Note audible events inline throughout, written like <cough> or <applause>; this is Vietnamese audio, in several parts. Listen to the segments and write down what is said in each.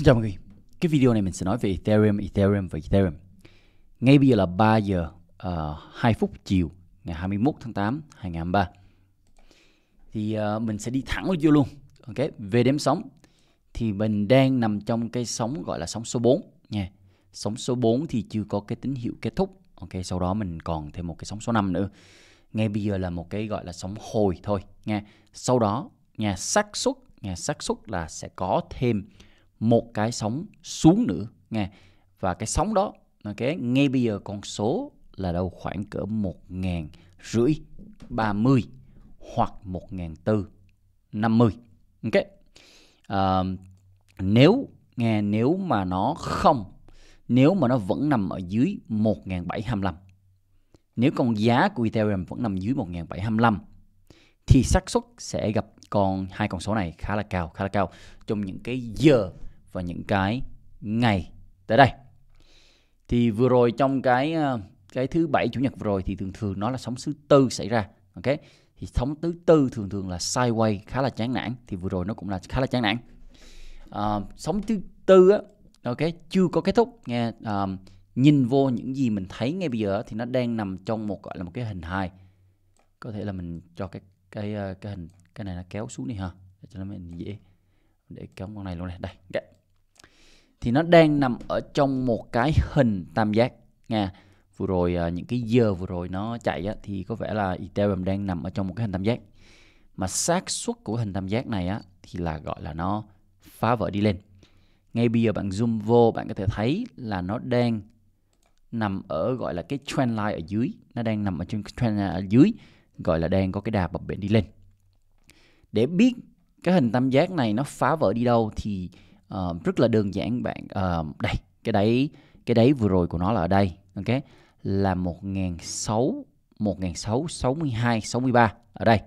Xin chào mọi người. Cái video này mình sẽ nói về Ethereum, Ethereum và Ethereum. Ngay bây giờ là 3 giờ uh, ờ, 2 phút chiều ngày 21 tháng 8 2023. Thì uh, mình sẽ đi thẳng vào vô luôn. Ok, về đếm sóng thì mình đang nằm trong cái sóng gọi là sóng số 4 nha. Sóng số 4 thì chưa có cái tín hiệu kết thúc. Ok, sau đó mình còn thêm một cái sóng số 5 nữa. Ngay bây giờ là một cái gọi là sóng hồi thôi nha. Sau đó nha, xác suất, nha, xác suất là sẽ có thêm một cái sóng xuống nữa nghe và cái sóng đó ok ngay bây giờ con số là đâu khoảng cỡ một ngàn rưỡi ba mươi hoặc một ngàn tư năm mươi ok à, nếu nghe nếu mà nó không nếu mà nó vẫn nằm ở dưới một ngàn bảy trăm 1725 nếu con giá của Ethereum vẫn nằm dưới 1725 thì xác suất sẽ gặp con hai con số này khá là cao khá là cao trong những cái giờ và những cái ngày tới đây thì vừa rồi trong cái ờ, cái thứ bảy chủ nhật vừa rồi thì thường thường nó là sóng thứ tư xảy ra ok thì sóng thứ tư thường thường là sideways khá là chán nản thì vừa rồi nó cũng là khá là chán nản à, sóng thứ tư á ok chưa có kết thúc nghe à, nhìn vô những gì mình thấy ngay bây giờ thì nó đang nằm trong một gọi là một cái hình hài có thể là mình cho cái cái cái hình cái này nó kéo xuống đi ha để cho nó mình dễ để kéo con này luôn này đây okay thì nó đang nằm ở trong một cái hình tam giác nha vừa rồi à, những cái giờ vừa rồi nó chạy á, thì có vẻ là Ethereum đang nằm ở trong một cái hình tam giác mà xác suất của hình tam giác này á, thì là gọi là nó phá vỡ đi lên ngay bây giờ bạn zoom vô bạn có thể thấy là nó đang nằm ở gọi là cái trend line ở dưới nó đang nằm ở trên trend line ở dưới gọi là đang có cái đà bập bện đi lên để biết cái hình tam giác này nó phá vỡ đi đâu thì uh, rất là đơn giản bạn uh, đây cái đấy cái đấy vừa rồi của nó là ở đây ok là 1006 1006 62 63 ở đây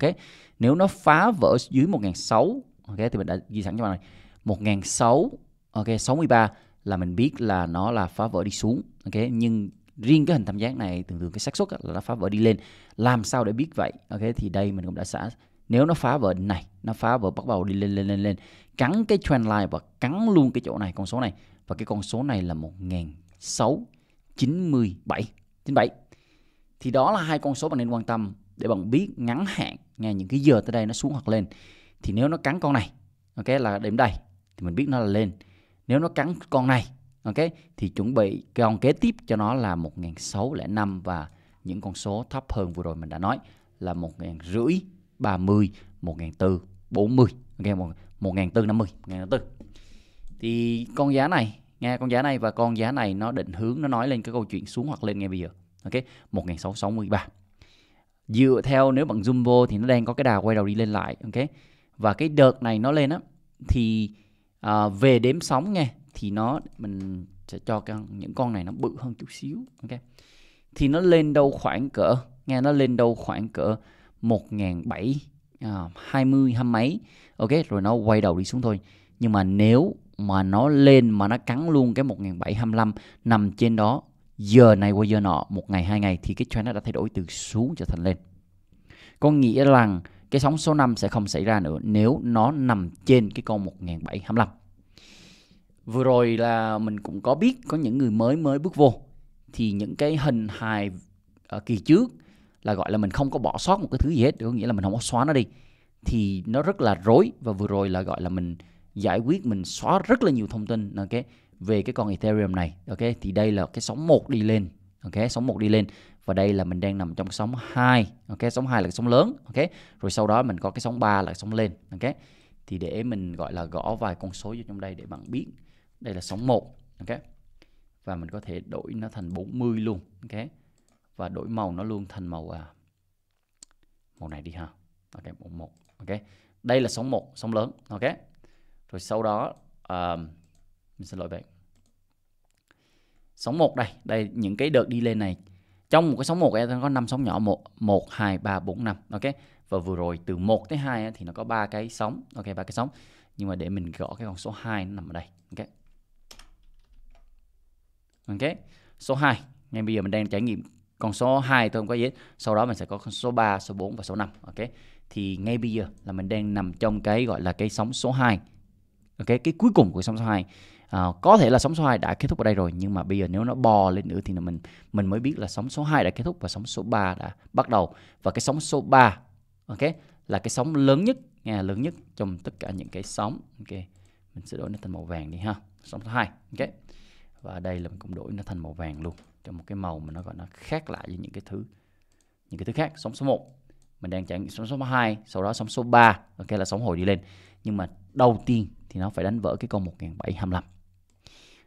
ok nếu nó phá vỡ dưới 1006 ok thì mình đã ghi sẵn cho bạn này 1006 ok 63 là mình biết là nó là phá vỡ đi xuống ok nhưng riêng cái hình tam giác này thường thường cái xác suất là nó phá vỡ đi lên làm sao để biết vậy ok thì đây mình cũng đã xã nếu nó phá vỡ này nó phá vỡ bắt đầu đi lên lên lên lên cắn cái trend line và cắn luôn cái chỗ này con số này và cái con số này là một nghìn sáu chín mươi bảy 1697 bảy thì đó là hai con số bạn nên quan tâm để bạn biết ngắn hạn nghe những cái giờ tới đây nó xuống hoặc lên thì nếu nó cắn con này ok là điểm đây thì mình biết nó là lên nếu nó cắn con này ok thì chuẩn bị con kế tiếp cho nó là một nghìn sáu năm và những con số thấp hơn vừa rồi mình đã nói là một nghìn rưỡi 30, 1400, 40, ok 1450, 1400. Thì con giá này, nghe con giá này và con giá này nó định hướng nó nói lên cái câu chuyện xuống hoặc lên ngay bây giờ. Ok, 1663. Dựa theo nếu bạn zoom vô thì nó đang có cái đà quay đầu đi lên lại, ok? Và cái đợt này nó lên á thì à, về đếm sóng nghe thì nó mình sẽ cho con, những con này nó bự hơn chút xíu, ok? Thì nó lên đâu khoảng cỡ, nghe nó lên đâu khoảng cỡ 1720 à, hăm mấy ok rồi nó quay đầu đi xuống thôi nhưng mà nếu mà nó lên mà nó cắn luôn cái 1725 nằm trên đó giờ này qua giờ nọ một ngày hai ngày thì cái trend nó đã thay đổi từ xuống trở thành lên có nghĩa là cái sóng số 5 sẽ không xảy ra nữa nếu nó nằm trên cái con 1725 vừa rồi là mình cũng có biết có những người mới mới bước vô thì những cái hình hài ở ờ, kỳ trước là gọi là mình không có bỏ sót một cái thứ gì hết có nghĩa là mình không có xóa nó đi thì nó rất là rối và vừa rồi là gọi là mình giải quyết mình xóa rất là nhiều thông tin ok về cái con Ethereum này ok thì đây là cái sóng 1 đi lên ok sóng 1 đi lên và đây là mình đang nằm trong sóng 2 ok sóng 2 là cái sóng lớn ok rồi sau đó mình có cái sóng 3 là cái sóng lên ok thì để mình gọi là gõ vài con số vô trong đây để bạn biết đây là sóng 1 ok và mình có thể đổi nó thành 40 luôn ok và đổi màu nó luôn thành màu à, màu này đi ha ok màu một ok đây là sóng một sóng lớn ok rồi sau đó um, mình xin lỗi bạn sóng một đây đây những cái đợt đi lên này trong một cái sóng một em có năm sóng nhỏ một một hai ba bốn năm ok và vừa rồi từ 1 tới 2 thì nó có ba cái sóng ok ba cái sóng nhưng mà để mình gõ cái con số 2 nó nằm ở đây ok ok số 2 ngay bây giờ mình đang trải nghiệm con số 2 tôi không có giấy sau đó mình sẽ có con số 3 số 4 và số 5 ok thì ngay bây giờ là mình đang nằm trong cái gọi là cái sóng số 2 ok cái cuối cùng của sóng số 2 à, có thể là sóng số 2 đã kết thúc ở đây rồi nhưng mà bây giờ nếu nó bò lên nữa thì là mình mình mới biết là sóng số 2 đã kết thúc và sóng số 3 đã bắt đầu và cái sóng số 3 ok là cái sóng lớn nhất nghe lớn nhất trong tất cả những cái sóng ok mình sẽ đổi nó thành màu vàng đi ha sóng số 2 ok và đây là mình cũng đổi nó thành màu vàng luôn cho một cái màu mà nó gọi nó khác lại với những cái thứ những cái thứ khác sóng số 1 mình đang chạy sóng số 2 sau đó sóng số 3 ok là sóng hồi đi lên nhưng mà đầu tiên thì nó phải đánh vỡ cái con 1725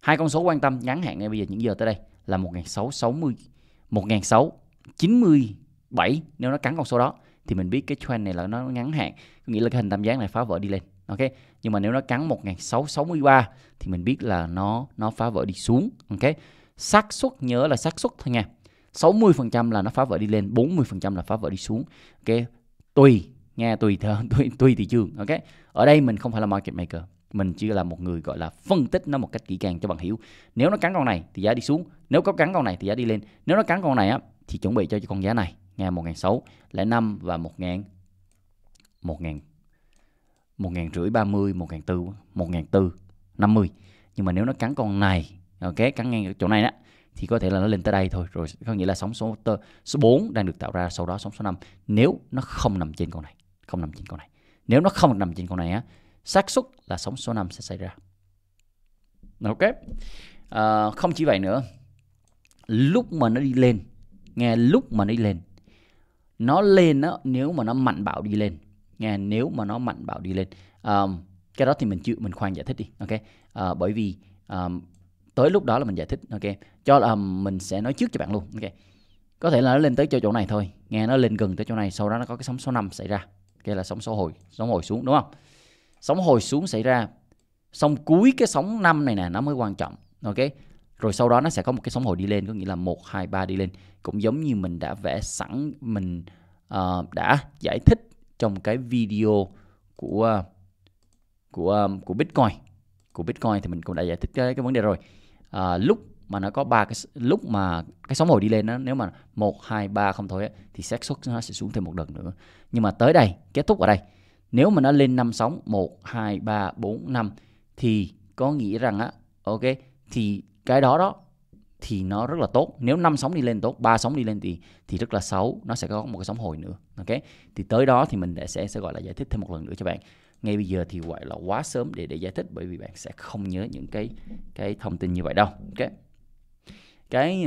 hai con số quan tâm ngắn hạn ngay bây giờ những giờ tới đây là 1660 1697 nếu nó cắn con số đó thì mình biết cái trend này là nó ngắn hạn có nghĩa là cái hình tam giác này phá vỡ đi lên ok nhưng mà nếu nó cắn 1663 thì mình biết là nó nó phá vỡ đi xuống ok xác suất nhớ là xác suất thôi nha 60% là nó phá vỡ đi lên 40% là phá vỡ đi xuống ok tùy nghe, tùy <laughs> tùy tùy thị trường ok ở đây mình không phải là market maker mình chỉ là một người gọi là phân tích nó một cách kỹ càng cho bạn hiểu nếu nó cắn con này thì giá đi xuống nếu có cắn con này thì giá đi lên nếu nó cắn con này á thì chuẩn bị cho con giá này nghe một ngàn sáu lẻ năm và một ngàn một ngàn một ngàn rưỡi ba mươi một ngàn tư một ngàn tư năm mươi nhưng mà nếu nó cắn con này ok cắn ngang chỗ này đó thì có thể là nó lên tới đây thôi rồi có nghĩa là sóng số tơ, số 4 đang được tạo ra sau đó sóng số 5 nếu nó không nằm trên con này không nằm trên con này nếu nó không nằm trên con này á xác suất là sóng số 5 sẽ xảy ra ok à, không chỉ vậy nữa lúc mà nó đi lên nghe lúc mà nó đi lên nó lên á nếu mà nó mạnh bạo đi lên nghe nếu mà nó mạnh bạo đi lên um, cái đó thì mình chịu mình khoan giải thích đi ok uh, bởi vì um, tới lúc đó là mình giải thích ok cho là um, mình sẽ nói trước cho bạn luôn ok có thể là nó lên tới cho chỗ này thôi nghe nó lên gần tới chỗ này sau đó nó có cái sóng số 5 xảy ra ok? là sóng số hồi sóng hồi xuống đúng không sóng hồi xuống xảy ra xong cuối cái sóng 5 này nè nó mới quan trọng ok rồi sau đó nó sẽ có một cái sóng hồi đi lên có nghĩa là 1, 2, 3 đi lên cũng giống như mình đã vẽ sẵn mình uh, đã giải thích trong cái video của của um, của Bitcoin của Bitcoin thì mình cũng đã giải thích cái, cái vấn đề rồi à, lúc mà nó có ba cái lúc mà cái sóng hồi đi lên đó, nếu mà một hai ba không thôi ấy, thì xác suất nó sẽ xuống thêm một đợt nữa. Nhưng mà tới đây, kết thúc ở đây. Nếu mà nó lên năm sóng một hai ba bốn năm thì có nghĩa rằng á ok thì cái đó đó thì nó rất là tốt nếu năm sóng đi lên tốt ba sóng đi lên thì thì rất là xấu nó sẽ có một cái sóng hồi nữa ok thì tới đó thì mình sẽ sẽ gọi là giải thích thêm một lần nữa cho bạn ngay bây giờ thì gọi là quá sớm để để giải thích bởi vì bạn sẽ không nhớ những cái cái thông tin như vậy đâu ok cái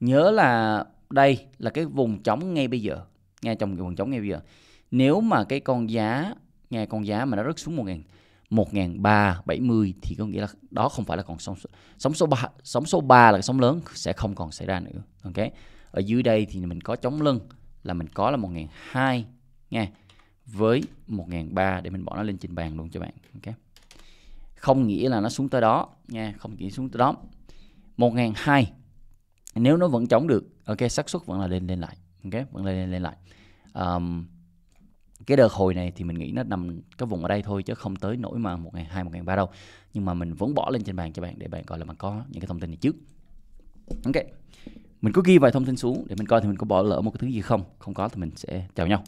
nhớ là đây là cái vùng trống ngay bây giờ nghe trong cái vùng trống ngay bây giờ nếu mà cái con giá nghe con giá mà nó rớt xuống một ngàn mươi thì có nghĩa là đó không phải là còn sóng sóng số ba sóng số ba là sóng lớn sẽ không còn xảy ra nữa ok ở dưới đây thì mình có chống lưng là mình có là một hai nghe với 1.300 để mình bỏ nó lên trên bàn luôn cho bạn ok không nghĩa là nó xuống tới đó nha không nghĩa xuống tới đó 1.200 nếu nó vẫn chống được ok xác suất vẫn là lên lên lại ok vẫn là lên lên lại um, cái đợt hồi này thì mình nghĩ nó nằm cái vùng ở đây thôi chứ không tới nỗi mà một ngày hai một ngày ba đâu nhưng mà mình vẫn bỏ lên trên bàn cho bạn để bạn gọi là bạn có những cái thông tin này trước ok mình cứ ghi vài thông tin xuống để mình coi thì mình có bỏ lỡ một cái thứ gì không không có thì mình sẽ chào nhau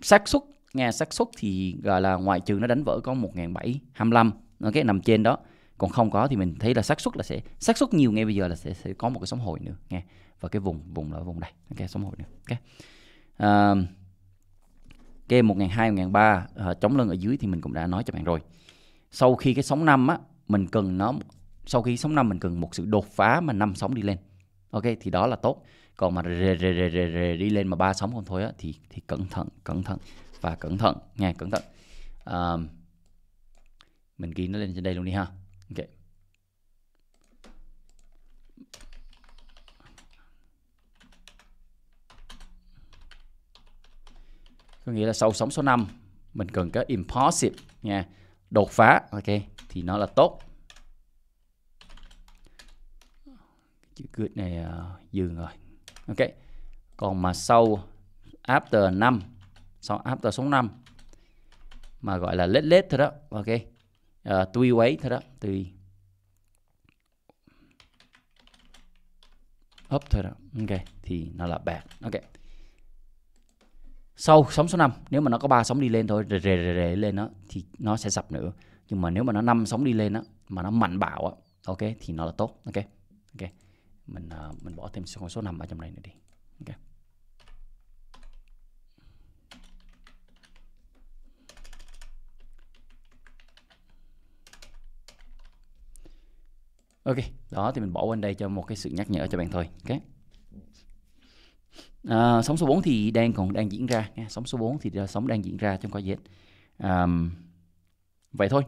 xác suất nghe xác suất thì gọi là ngoại trừ nó đánh vỡ có 1725 cái nằm trên đó còn không có thì mình thấy là xác suất là sẽ xác suất nhiều ngay bây giờ là sẽ, sẽ có một cái sóng hồi nữa nghe và cái vùng vùng là vùng đây ok sóng hồi nữa ok uh, cái hai 1003 ba ờ, chống lưng ở dưới thì mình cũng đã nói cho bạn rồi sau khi cái sóng năm á mình cần nó sau khi sóng năm mình cần một sự đột phá mà năm sóng đi lên ok thì đó là tốt còn mà rề rề rề rề rề đi lên mà ba sóng không thôi á thì thì cẩn thận cẩn thận và cẩn thận nha cẩn thận um, mình ghi nó lên trên đây luôn đi ha ok có nghĩa là sau sóng số 5 mình cần cái impossible nha đột phá ok thì nó là tốt chữ good này uh, ờ, dừng rồi ok còn mà sau after 5 sau after số 5 mà gọi là lết lết thôi đó ok uh, ờ, tùy quấy thôi đó tùy up thôi đó ok thì nó là bạc ok sau sóng số 5 nếu mà nó có ba sóng đi lên thôi rề rề rề, rề lên đó thì nó sẽ sập nữa nhưng mà nếu mà nó năm sóng đi lên đó mà nó mạnh bạo á ok thì nó là tốt ok ok mình uh, mình bỏ thêm con số 5 ở trong này nữa đi ok Ok, đó thì mình bỏ bên đây cho một cái sự nhắc nhở cho bạn thôi. Ok. À, sóng số 4 thì đang còn đang diễn ra, sóng số 4 thì ờ, sóng đang diễn ra trong coi dịch. À, vậy thôi,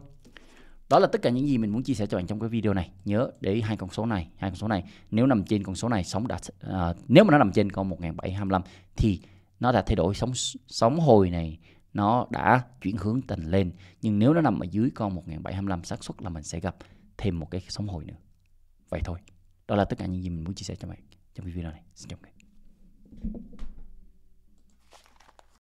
đó là tất cả những gì mình muốn chia sẻ cho bạn trong cái video này nhớ để hai con số này hai con số này nếu nằm trên con số này sóng đã uh, nếu mà nó nằm trên con 1725 thì nó đã thay đổi sóng sóng hồi này nó đã chuyển hướng tành lên nhưng nếu nó nằm ở dưới con 1725 xác suất là mình sẽ gặp thêm một cái sóng hồi nữa vậy thôi đó là tất cả những gì mình muốn chia sẻ cho bạn trong video này xin chào các bạn